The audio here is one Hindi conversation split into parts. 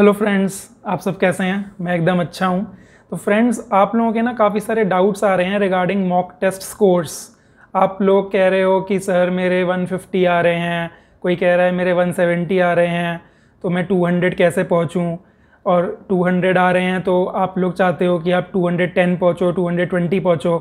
हेलो फ्रेंड्स आप सब कैसे हैं मैं एकदम अच्छा हूं तो फ्रेंड्स आप लोगों के ना काफ़ी सारे डाउट्स आ रहे हैं रिगार्डिंग मॉक टेस्ट स्कोर्स आप लोग कह रहे हो कि सर मेरे 150 आ रहे हैं कोई कह रहा है मेरे 170 आ रहे हैं तो मैं 200 कैसे पहुंचूं और 200 आ रहे हैं तो आप लोग चाहते हो कि आप 210 पहुँचो टू पहुँचो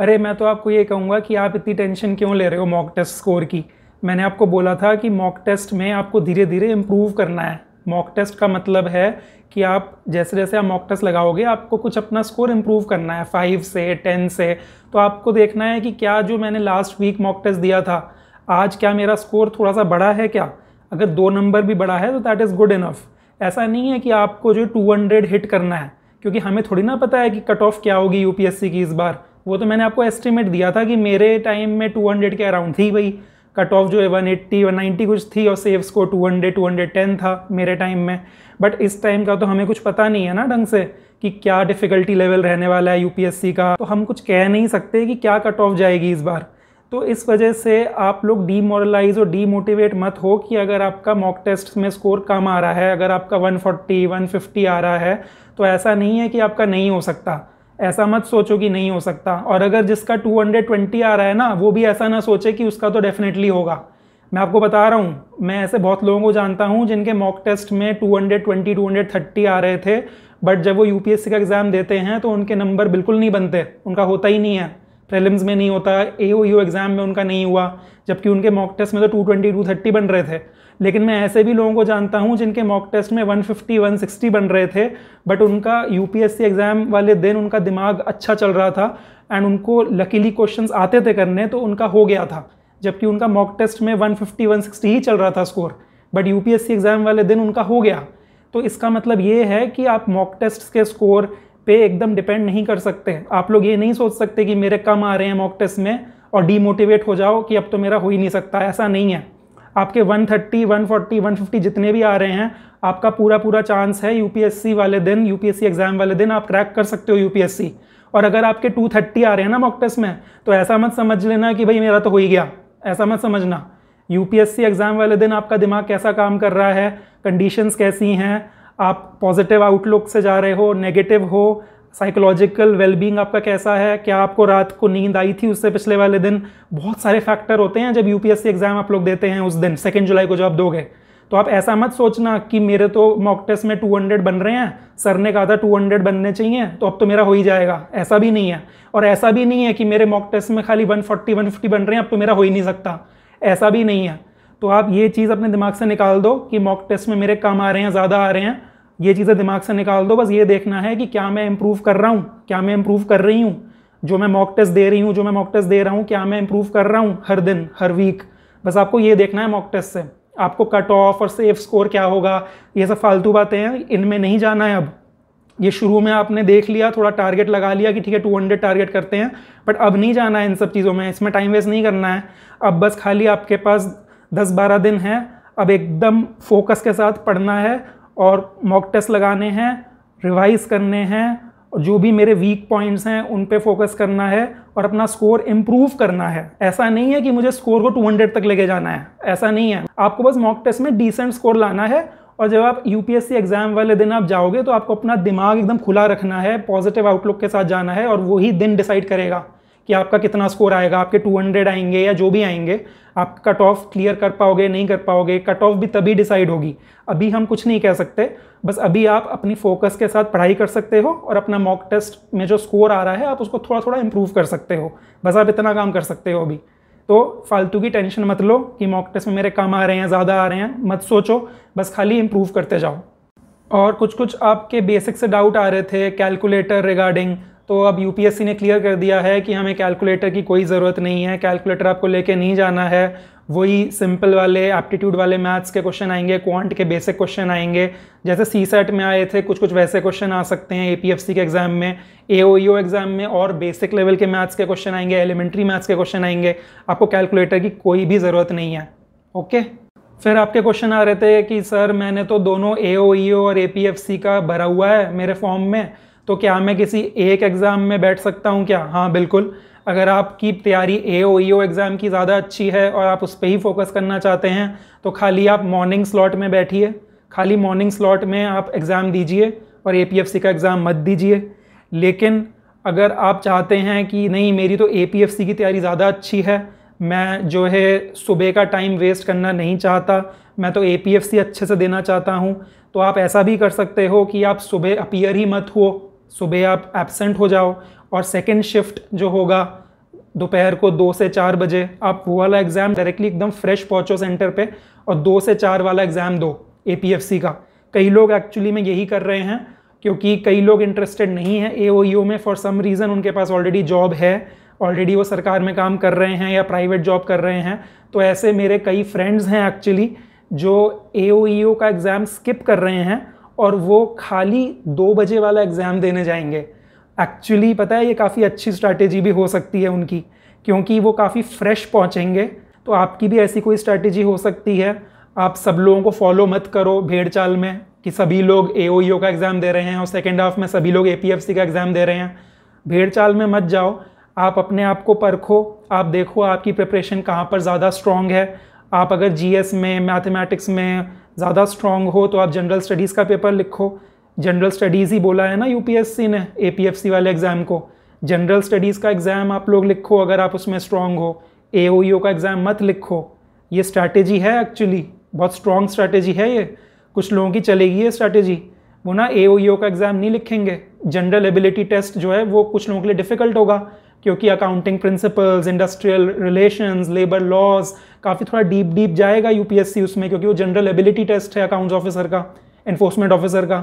अरे मैं तो आपको ये कहूँगा कि आप इतनी टेंशन क्यों ले रहे हो मॉक टेस्ट स्कोर की मैंने आपको बोला था कि मॉक टेस्ट में आपको धीरे धीरे इम्प्रूव करना है मॉक टेस्ट का मतलब है कि आप जैसे जैसे आप मॉक टेस्ट लगाओगे आपको कुछ अपना स्कोर इम्प्रूव करना है फाइव से टेन से तो आपको देखना है कि क्या जो मैंने लास्ट वीक मॉक टेस्ट दिया था आज क्या मेरा स्कोर थोड़ा सा बड़ा है क्या अगर दो नंबर भी बड़ा है तो दैट इज़ गुड इनफ ऐसा नहीं है कि आपको जो 200 हिट करना है क्योंकि हमें थोड़ी ना पता है कि कट ऑफ क्या होगी यूपीएससी की इस बार वो तो मैंने आपको एस्टिमेट दिया था कि मेरे टाइम में 200 के अराउंड थी भाई कट ऑफ जो है 180 190 कुछ थी और सेव्स को 200 210 था मेरे टाइम में बट इस टाइम का तो हमें कुछ पता नहीं है ना ढंग से कि क्या डिफ़िकल्टी लेवल रहने वाला है यूपीएससी का तो हम कुछ कह नहीं सकते कि क्या कट ऑफ जाएगी इस बार तो इस वजह से आप लोग डीमोरलाइज और डीमोटिवेट मत हो कि अगर आपका मॉक टेस्ट में स्कोर कम आ रहा है अगर आपका 140 150 आ रहा है तो ऐसा नहीं है कि आपका नहीं हो सकता ऐसा मत सोचो कि नहीं हो सकता और अगर जिसका 220 आ रहा है ना वो भी ऐसा ना सोचे कि उसका तो डेफिनेटली होगा मैं आपको बता रहा हूँ मैं ऐसे बहुत लोगों को जानता हूँ जिनके मॉक टेस्ट में 220, 230 आ रहे थे बट जब वो यूपीएससी का एग्ज़ाम देते हैं तो उनके नंबर बिल्कुल नहीं बनते उनका होता ही नहीं है प्रेलिम्स में नहीं होता ए ओ यू एग्ज़ाम में उनका नहीं हुआ जबकि उनके मॉक टेस्ट में तो टू ट्वेंटी टू थर्टी बन रहे थे लेकिन मैं ऐसे भी लोगों को जानता हूँ जिनके मॉक टेस्ट में वन फिफ्टी वन सिक्सटी बन रहे थे बट उनका यू एग्ज़ाम वाले दिन उनका दिमाग अच्छा चल रहा था एंड उनको लकीली क्वेश्चन आते थे करने तो उनका हो गया था जबकि उनका मॉक टेस्ट में वन सिक्सटी ही चल रहा था स्कोर बट यू एग्ज़ाम वाले दिन उनका हो गया तो इसका मतलब ये है कि आप मॉक टेस्ट के स्कोर पे एकदम डिपेंड नहीं कर सकते आप लोग ये नहीं सोच सकते कि मेरे कम आ रहे हैं मॉक टेस्ट में और डीमोटिवेट हो जाओ कि अब तो मेरा हो ही नहीं सकता ऐसा नहीं है आपके 130, 140, 150 जितने भी आ रहे हैं आपका पूरा पूरा चांस है यूपीएससी वाले दिन यूपीएससी एग्जाम वाले दिन आप क्रैक कर सकते हो यूपीएससी और अगर आपके 230 आ रहे हैं ना मॉक टेस्ट में तो ऐसा मत समझ लेना कि भाई मेरा तो हो ही गया ऐसा मत समझना यूपीएससी एग्ज़ाम वाले दिन आपका दिमाग कैसा काम कर रहा है कंडीशंस कैसी हैं आप पॉजिटिव आउटलुक से जा रहे हो नेगेटिव हो साइकोलॉजिकल वेलबींग आपका कैसा है क्या आपको रात को नींद आई थी उससे पिछले वाले दिन बहुत सारे फैक्टर होते हैं जब यूपीएससी एग्जाम आप लोग देते हैं उस दिन सेकेंड जुलाई को जब आप दोगे तो आप ऐसा मत सोचना कि मेरे तो मॉक टेस्ट में हंड्रेड बन रहे हैं सर ने कहा था हंड्रेड बनने चाहिए तो अब तो मेरा हो ही जाएगा ऐसा भी नहीं है और ऐसा भी नहीं है कि मेरे मॉक टेस्ट में खाली 140 150 बन रहे हैं अब तो मेरा हो ही नहीं सकता ऐसा भी नहीं है तो आप ये चीज़ अपने दिमाग से निकाल दो कि मॉक टेस्ट में मेरे कम आ रहे हैं ज़्यादा आ रहे हैं ये चीज़ें दिमाग से निकाल दो बस ये देखना है कि क्या मैं इम्प्रूव कर रहा हूँ क्या मैं इम्प्रूव कर रही हूँ जो मैं मॉक टेस्ट दे रही हूँ जो मैं मॉक टेस्ट दे रहा हूँ क्या मैं इम्प्रूव कर रहा हूँ हर दिन हर वीक बस आपको ये देखना है मॉक टेस्ट से आपको कट ऑफ और सेफ स्कोर क्या होगा ये सब फालतू बातें हैं इनमें नहीं जाना है अब ये शुरू में आपने देख लिया थोड़ा टारगेट लगा लिया कि ठीक है टू हंड्रेड टारगेट करते हैं बट अब नहीं जाना है इन सब चीज़ों में इसमें टाइम वेस्ट नहीं करना है अब बस खाली आपके पास दस बारह दिन है अब एकदम फोकस के साथ पढ़ना है और मॉक टेस्ट लगाने हैं रिवाइज करने हैं और जो भी मेरे वीक पॉइंट्स हैं उन पे फोकस करना है और अपना स्कोर इम्प्रूव करना है ऐसा नहीं है कि मुझे स्कोर को 200 तक लेके जाना है ऐसा नहीं है आपको बस मॉक टेस्ट में डिसेंट स्कोर लाना है और जब आप यूपीएससी एग्ज़ाम वाले दिन आप जाओगे तो आपको अपना दिमाग एकदम खुला रखना है पॉजिटिव आउटलुक के साथ जाना है और वही दिन डिसाइड करेगा कि आपका कितना स्कोर आएगा आपके 200 आएंगे या जो भी आएंगे आप कट ऑफ क्लियर कर पाओगे नहीं कर पाओगे कट ऑफ भी तभी डिसाइड होगी अभी हम कुछ नहीं कह सकते बस अभी आप अपनी फोकस के साथ पढ़ाई कर सकते हो और अपना मॉक टेस्ट में जो स्कोर आ रहा है आप उसको थोड़ा थोड़ा इम्प्रूव कर सकते हो बस आप इतना काम कर सकते हो अभी तो फालतू की टेंशन मत लो कि मॉक टेस्ट में मेरे कम आ रहे हैं ज़्यादा आ रहे हैं मत सोचो बस खाली इम्प्रूव करते जाओ और कुछ कुछ आपके बेसिक से डाउट आ रहे थे कैलकुलेटर रिगार्डिंग तो अब यूपीएससी ने क्लियर कर दिया है कि हमें कैलकुलेटर की कोई ज़रूरत नहीं है कैलकुलेटर आपको लेके नहीं जाना है वही सिंपल वाले एप्टीट्यूड वाले मैथ्स के क्वेश्चन आएंगे क्वांट के बेसिक क्वेश्चन आएंगे जैसे सी सेट में आए थे कुछ कुछ वैसे क्वेश्चन आ सकते हैं सी के एग्जाम में एओईओ एग्जाम e में और बेसिक लेवल के मैथ्स के क्वेश्चन आएंगे एलिमेंट्री मैथ्स के क्वेश्चन आएंगे आपको कैलकुलेटर की कोई भी ज़रूरत नहीं है ओके फिर आपके क्वेश्चन आ रहे थे कि सर मैंने तो दोनों ए e और ए का भरा हुआ है मेरे फॉर्म में तो क्या मैं किसी एक एग्ज़ाम में बैठ सकता हूँ क्या हाँ बिल्कुल अगर आपकी तैयारी ए ओ ई ओ एग्ज़ाम की ज़्यादा अच्छी है और आप उस पर ही फोकस करना चाहते हैं तो खाली आप मॉर्निंग स्लॉट में बैठिए खाली मॉर्निंग स्लॉट में आप एग्ज़ाम दीजिए और ए पी एफ सी का एग्ज़ाम मत दीजिए लेकिन अगर आप चाहते हैं कि नहीं मेरी तो ए पी एफ सी की तैयारी ज़्यादा अच्छी है मैं जो है सुबह का टाइम वेस्ट करना नहीं चाहता मैं तो ए पी एफ सी अच्छे से देना चाहता हूँ तो आप ऐसा भी कर सकते हो कि आप सुबह अपीयर ही मत हो सुबह आप एबसेंट हो जाओ और सेकेंड शिफ्ट जो होगा दोपहर को दो से चार बजे आप वो वाला एग्ज़ाम डायरेक्टली एकदम फ्रेश पहुँचो सेंटर पे और दो से चार वाला एग्ज़ाम दो ए का कई लोग एक्चुअली में यही कर रहे हैं क्योंकि कई लोग इंटरेस्टेड नहीं है ए e में फॉर सम रीज़न उनके पास ऑलरेडी जॉब है ऑलरेडी वो सरकार में काम कर रहे हैं या प्राइवेट जॉब कर रहे हैं तो ऐसे मेरे कई फ्रेंड्स हैं एक्चुअली जो ए e का एग्ज़ाम स्किप कर रहे हैं और वो खाली दो बजे वाला एग्ज़ाम देने जाएंगे एक्चुअली पता है ये काफ़ी अच्छी स्ट्रैटेजी भी हो सकती है उनकी क्योंकि वो काफ़ी फ्रेश पहुँचेंगे तो आपकी भी ऐसी कोई स्ट्रैटेजी हो सकती है आप सब लोगों को फॉलो मत करो भेड़ चाल में कि सभी लोग ए e का एग्ज़ाम दे रहे हैं और सेकेंड हाफ में सभी लोग ए का एग्ज़ाम दे रहे हैं भेड़ चाल में मत जाओ आप अपने आप को परखो आप देखो आपकी प्रिपरेशन कहाँ पर ज़्यादा स्ट्रॉन्ग है आप अगर जीएस में मैथमेटिक्स में ज़्यादा स्ट्रॉन्ग हो तो आप जनरल स्टडीज़ का पेपर लिखो जनरल स्टडीज़ ही बोला है ना यूपीएससी ने एपीएफसी वाले एग्ज़ाम को जनरल स्टडीज़ का एग्ज़ाम आप लोग लिखो अगर आप उसमें स्ट्रॉन्ग हो ए e का एग्ज़ाम मत लिखो ये स्ट्रैटेजी है एक्चुअली बहुत स्ट्रॉन्ग स्ट्रैटेजी है ये कुछ लोगों की चलेगी ये स्ट्रैटेजी वो ना ए e का एग्ज़ाम नहीं लिखेंगे जनरल एबिलिटी टेस्ट जो है वो कुछ लोगों के लिए डिफ़िकल्ट होगा क्योंकि accounting principles industrial relations labour laws काफ़ी थोड़ा डीप डीप जाएगा यूपीएससी उसमें क्योंकि वो जनरल एबिलिटी टेस्ट है अकाउंट्स ऑफिसर का एनफोर्समेंट ऑफिसर का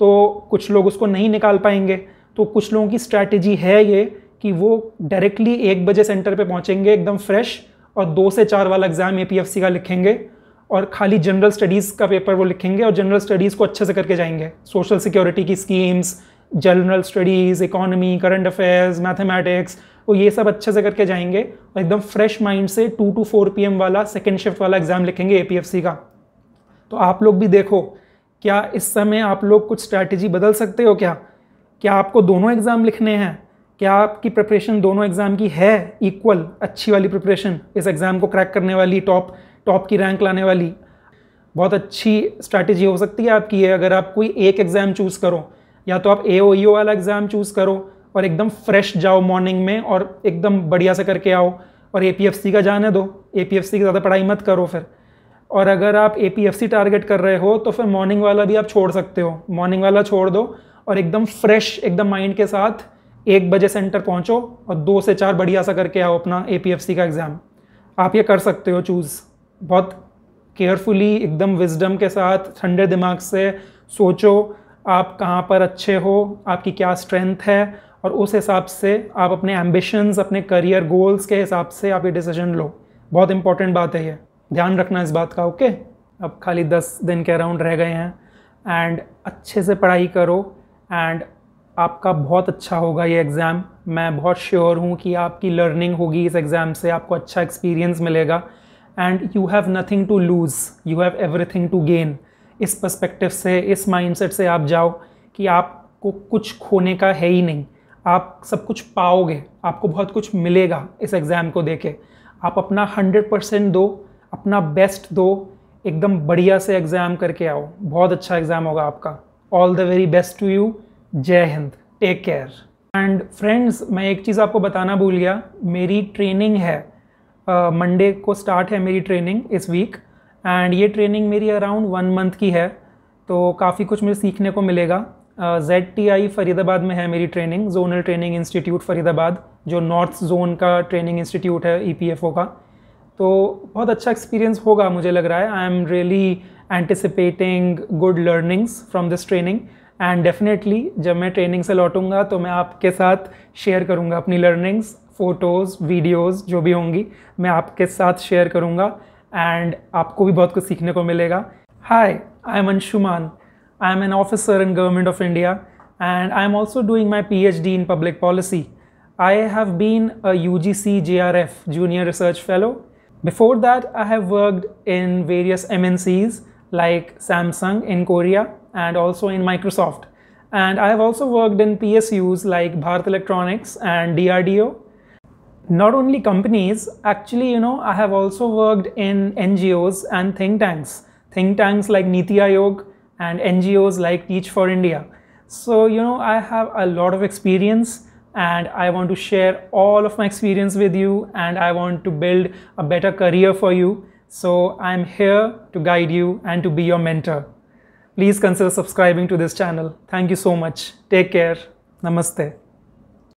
तो कुछ लोग उसको नहीं निकाल पाएंगे तो कुछ लोगों की स्ट्रैटेजी है ये कि वो डायरेक्टली एक बजे सेंटर पे पहुंचेंगे एकदम फ्रेश और दो से चार वाला एग्ज़ाम ए का लिखेंगे और खाली जनरल स्टडीज़ का पेपर वो लिखेंगे और जनरल स्टडीज़ को अच्छे से करके जाएंगे सोशल सिक्योरिटी की schemes general studies economy current affairs mathematics वो ये सब अच्छे से करके जाएंगे और एकदम फ्रेश माइंड से टू टू फोर पी वाला सेकेंड शिफ्ट वाला एग्ज़ाम लिखेंगे ए का तो आप लोग भी देखो क्या इस समय आप लोग कुछ स्ट्रैटेजी बदल सकते हो क्या क्या आपको दोनों एग्ज़ाम लिखने हैं क्या आपकी प्रिपरेशन दोनों एग्ज़ाम की है इक्वल अच्छी वाली प्रिपरेशन इस एग्ज़ाम को क्रैक करने वाली टॉप टॉप की रैंक लाने वाली बहुत अच्छी स्ट्रैटेजी हो सकती है आपकी है अगर आप कोई एक एग्ज़ाम चूज़ करो या तो आप ए ओ ओ वाला एग्ज़ाम चूज़ करो और एकदम फ्रेश जाओ मॉर्निंग में और एकदम बढ़िया से करके आओ और ए का जाने दो ए की ज़्यादा पढ़ाई मत करो फिर और अगर आप ए टारगेट कर रहे हो तो फिर मॉर्निंग वाला भी आप छोड़ सकते हो मॉर्निंग वाला छोड़ दो और एकदम फ्रेश एकदम माइंड के साथ एक बजे सेंटर पहुंचो और दो से चार बढ़िया सा करके आओ अपना ए का एग्ज़ाम आप ये कर सकते हो चूज़ बहुत केयरफुली एकदम विजडम के साथ ठंडे दिमाग से सोचो आप कहाँ पर अच्छे हो आपकी क्या स्ट्रेंथ है और उस हिसाब से आप अपने एम्बिशंस अपने करियर गोल्स के हिसाब से आप ये डिसीजन लो बहुत इंपॉर्टेंट बात है ये ध्यान रखना इस बात का ओके okay? अब खाली दस दिन के अराउंड रह गए हैं एंड अच्छे से पढ़ाई करो एंड आपका बहुत अच्छा होगा ये एग्ज़ाम मैं बहुत श्योर हूँ कि आपकी लर्निंग होगी इस एग्ज़ाम से आपको अच्छा एक्सपीरियंस मिलेगा and you have nothing to lose you have everything to gain इस पर्सपेक्टिव से इस माइंडसेट से आप जाओ कि आपको कुछ खोने का है ही नहीं आप सब कुछ पाओगे आपको बहुत कुछ मिलेगा इस एग्ज़ाम को दे के आप अपना हंड्रेड परसेंट दो अपना बेस्ट दो एकदम बढ़िया से एग्ज़ाम करके आओ बहुत अच्छा एग्ज़ाम होगा आपका all the very best to you जय हिंद टेक केयर एंड फ्रेंड्स मैं एक चीज़ आपको बताना भूल गया मेरी ट्रेनिंग है मंडे uh, को स्टार्ट है मेरी ट्रेनिंग इस वीक एंड ये ट्रेनिंग मेरी अराउंड वन मंथ की है तो काफ़ी कुछ मुझे सीखने को मिलेगा जेड टी आई फरीदाबाद में है मेरी training zonal training institute Faridabad जो नॉर्थ जोन का ट्रेनिंग इंस्टीट्यूट है ई पी एफ ओ का तो बहुत अच्छा एक्सपीरियंस होगा मुझे लग रहा है I am really anticipating good learnings from this training and definitely जब मैं ट्रेनिंग से लौटूंगा तो मैं आपके साथ शेयर करूंगा अपनी लर्निंग्स फ़ोटोज़ वीडियोज़ जो भी होंगी मैं आपके साथ शेयर करूंगा एंड आपको भी बहुत कुछ सीखने को मिलेगा hi I am Anshuman I am an officer in government of India and I am also doing my P H D in public policy I have been a U G C J R F junior research fellow before that I have worked in various M N Cs like Samsung in Korea and also in Microsoft and I have also worked in P S Us like Bharat electronics and D R D O not only companies, actually, you know, I have also worked in NGOs and think tanks. Think tanks like Niti Aayog and NGOs like Teach for India. So, you know, I have a lot of experience and I want to share all of my experience with you and I want to build a better career for you. So, I'm here to guide you and to be your mentor. Please consider subscribing to this channel. Thank you so much. Take care. Namaste.